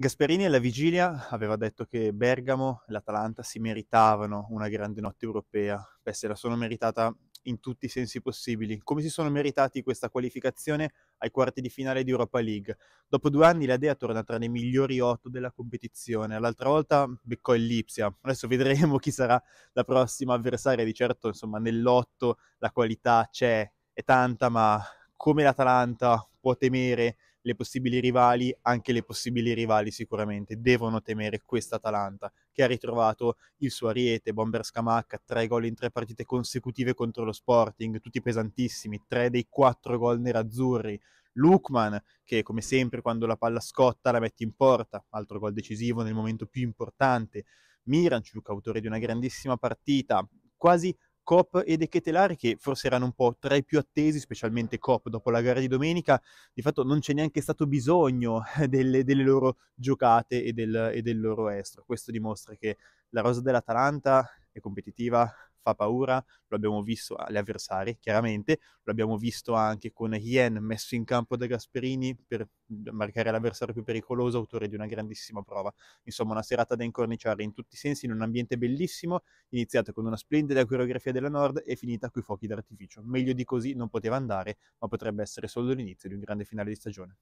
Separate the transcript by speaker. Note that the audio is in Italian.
Speaker 1: Gasperini alla vigilia aveva detto che Bergamo e l'Atalanta si meritavano una grande notte europea, beh se la sono meritata in tutti i sensi possibili, come si sono meritati questa qualificazione ai quarti di finale di Europa League. Dopo due anni la Dea torna tra le migliori otto della competizione, l'altra volta beccò il Lipsia, adesso vedremo chi sarà la prossima avversaria, di certo insomma nell'otto la qualità c'è, è tanta, ma come l'Atalanta può temere le possibili rivali, anche le possibili rivali sicuramente devono temere questa Atalanta che ha ritrovato il suo ariete, Bomber Scamacca, tre gol in tre partite consecutive contro lo Sporting, tutti pesantissimi, tre dei quattro gol nerazzurri. Lukman, che come sempre quando la palla scotta la mette in porta, altro gol decisivo nel momento più importante. Miranciuk, autore di una grandissima partita, quasi Cop ed Ketelari, che forse erano un po' tra i più attesi, specialmente Cop dopo la gara di domenica, di fatto non c'è neanche stato bisogno delle, delle loro giocate e del, e del loro estro. Questo dimostra che la rosa dell'Atalanta è competitiva, fa paura, lo abbiamo visto agli avversari, chiaramente, lo abbiamo visto anche con Hien messo in campo da Gasperini per marcare l'avversario più pericoloso, autore di una grandissima prova. Insomma, una serata da incorniciare in tutti i sensi, in un ambiente bellissimo, iniziata con una splendida coreografia della Nord e finita coi fuochi d'artificio. Meglio di così non poteva andare, ma potrebbe essere solo l'inizio di un grande finale di stagione.